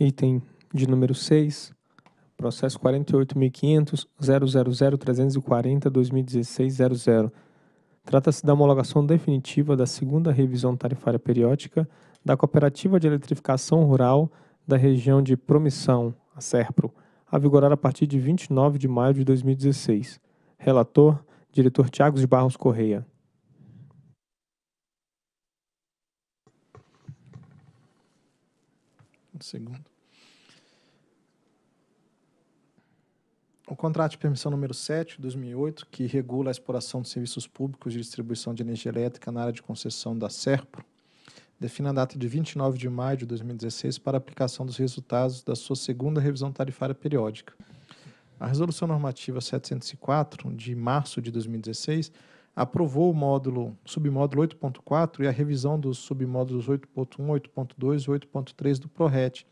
item de número 6, processo 48.500.000.340.2016.00. Trata-se da homologação definitiva da segunda revisão tarifária periódica da Cooperativa de Eletrificação Rural da região de Promissão, a SERPRO, a vigorar a partir de 29 de maio de 2016. Relator, diretor Tiago de Barros Correia. segundo. O contrato de permissão número 7, de 2008, que regula a exploração de serviços públicos de distribuição de energia elétrica na área de concessão da SERPRO, define a data de 29 de maio de 2016 para aplicação dos resultados da sua segunda revisão tarifária periódica. A Resolução Normativa 704, de março de 2016, aprovou o módulo submódulo 8.4 e a revisão dos submódulos 8.1, 8.2 e 8.3 do PRORET,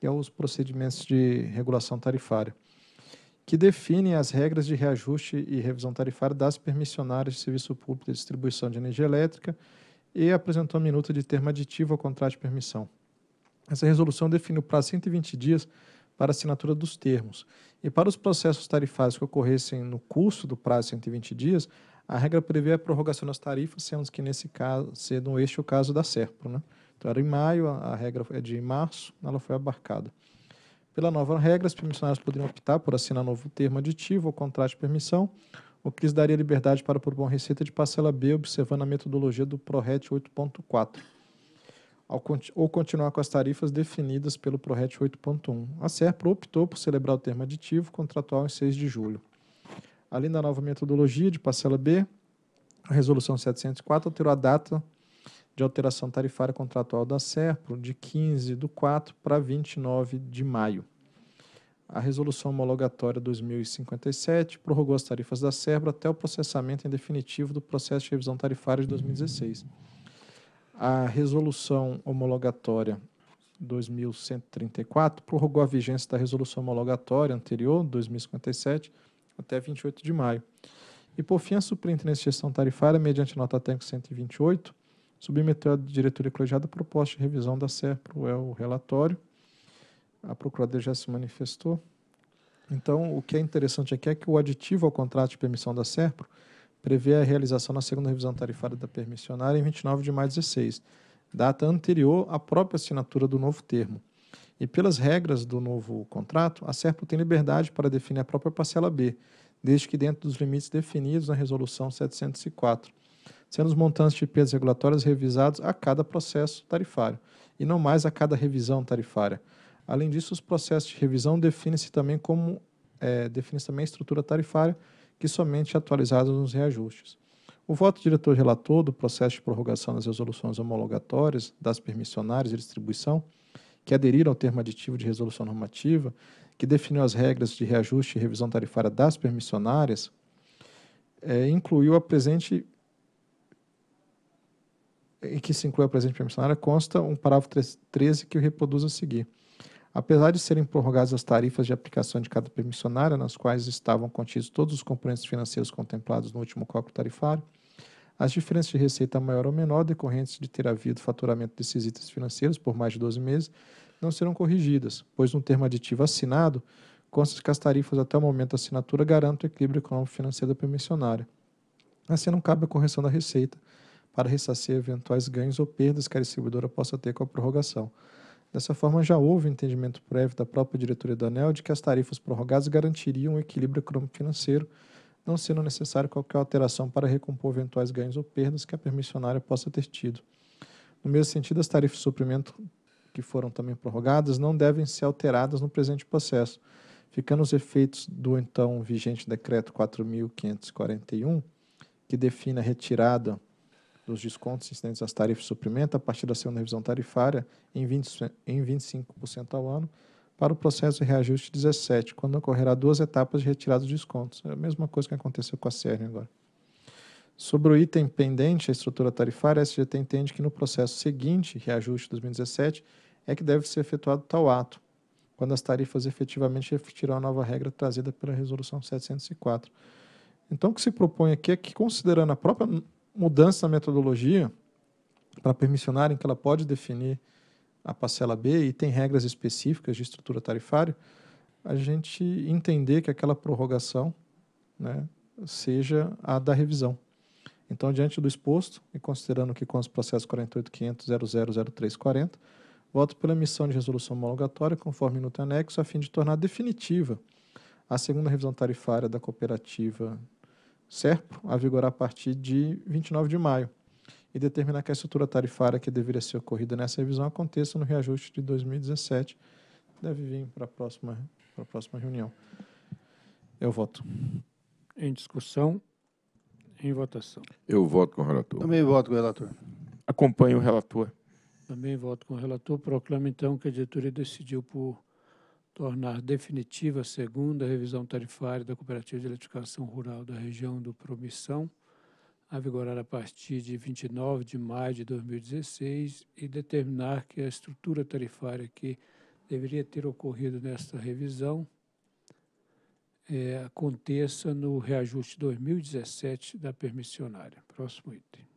que é os procedimentos de regulação tarifária, que definem as regras de reajuste e revisão tarifária das permissionárias de serviço público de distribuição de energia elétrica e apresentou a minuta de termo aditivo ao contrato de permissão. Essa resolução definiu de 120 dias para assinatura dos termos. E para os processos tarifários que ocorressem no curso do prazo de 120 dias, a regra prevê a prorrogação das tarifas, sendo que nesse caso, sendo este o caso da Serpro, né? Então era em maio, a regra é de março, ela foi abarcada. Pela nova regra, os permissionários poderiam optar por assinar novo termo aditivo ou contrato de permissão, o que lhes daria liberdade para propor uma receita de parcela B, observando a metodologia do ProRet 8.4 ou continuar com as tarifas definidas pelo ProRet 8.1. A SERPRO optou por celebrar o termo aditivo contratual em 6 de julho além da nova metodologia de parcela B, a Resolução 704 alterou a data de alteração tarifária contratual da SERPRO de 15 do 4 para 29 de maio. A Resolução Homologatória 2057 prorrogou as tarifas da SERPRO até o processamento em definitivo do processo de revisão tarifária de 2016. A Resolução Homologatória 2134 prorrogou a vigência da Resolução Homologatória anterior, 2057, até 28 de maio. E por fim, a Superintendência de Gestão Tarifária, mediante nota técnica 128, submeteu à diretoria colegiada a proposta de revisão da SERPRO, é o relatório. A procuradoria já se manifestou. Então, o que é interessante aqui é que o aditivo ao contrato de permissão da SERPRO prevê a realização na segunda revisão tarifária da permissionária em 29 de maio de 2016, data anterior à própria assinatura do novo termo. E pelas regras do novo contrato, a Serpro tem liberdade para definir a própria parcela B, desde que dentro dos limites definidos na Resolução 704, sendo os montantes de perdas regulatórias revisados a cada processo tarifário, e não mais a cada revisão tarifária. Além disso, os processos de revisão definem-se também como é, define-se também a estrutura tarifária, que somente é atualizada nos reajustes. O voto do diretor-relator do processo de prorrogação das resoluções homologatórias, das permissionárias e distribuição que aderiram ao termo aditivo de resolução normativa, que definiu as regras de reajuste e revisão tarifária das permissionárias, é, incluiu a presente em que se inclui a presente permissionária, consta um parágrafo 13 que o reproduz a seguir. Apesar de serem prorrogadas as tarifas de aplicação de cada permissionária, nas quais estavam contidos todos os componentes financeiros contemplados no último cálculo tarifário, as diferenças de receita maior ou menor decorrentes de ter havido faturamento desses itens financeiros por mais de 12 meses não serão corrigidas, pois no termo aditivo assinado, consta que as tarifas até o momento da assinatura garantem o equilíbrio econômico-financeiro da permissionária. Assim, não cabe a correção da receita para ressarcir eventuais ganhos ou perdas que a distribuidora possa ter com a prorrogação. Dessa forma, já houve entendimento prévio da própria diretoria da ANEL de que as tarifas prorrogadas garantiriam o equilíbrio econômico-financeiro não sendo necessário qualquer alteração para recompor eventuais ganhos ou perdas que a permissionária possa ter tido. No mesmo sentido, as tarifas de suprimento que foram também prorrogadas não devem ser alteradas no presente processo, ficando os efeitos do então vigente decreto 4541, que define a retirada dos descontos incidentes às tarifas de suprimento a partir da segunda revisão tarifária em, em 25% ao ano para o processo de reajuste 17, quando ocorrerá duas etapas de retirada dos descontos. É a mesma coisa que aconteceu com a CERN agora. Sobre o item pendente, a estrutura tarifária, a SGT entende que no processo seguinte, reajuste 2017, é que deve ser efetuado tal ato, quando as tarifas efetivamente refletirão a nova regra trazida pela Resolução 704. Então, o que se propõe aqui é que, considerando a própria mudança na metodologia, para permitir que ela pode definir a parcela B e tem regras específicas de estrutura tarifária, a gente entender que aquela prorrogação né, seja a da revisão. Então, diante do exposto e considerando que com o processo 48.500.000340, voto pela emissão de resolução homologatória conforme no anexo a fim de tornar definitiva a segunda revisão tarifária da cooperativa SERPO a vigorar a partir de 29 de maio e determinar que a estrutura tarifária que deveria ser ocorrida nessa revisão aconteça no reajuste de 2017. Deve vir para a próxima, para a próxima reunião. Eu voto. Em discussão, em votação. Eu voto com o relator. Também voto com o relator. Acompanho o relator. Também voto com o relator. Proclamo, então, que a diretoria decidiu por tornar definitiva a segunda revisão tarifária da Cooperativa de Eletrificação Rural da região do Promissão a vigorar a partir de 29 de maio de 2016 e determinar que a estrutura tarifária que deveria ter ocorrido nesta revisão é, aconteça no reajuste 2017 da permissionária. Próximo item.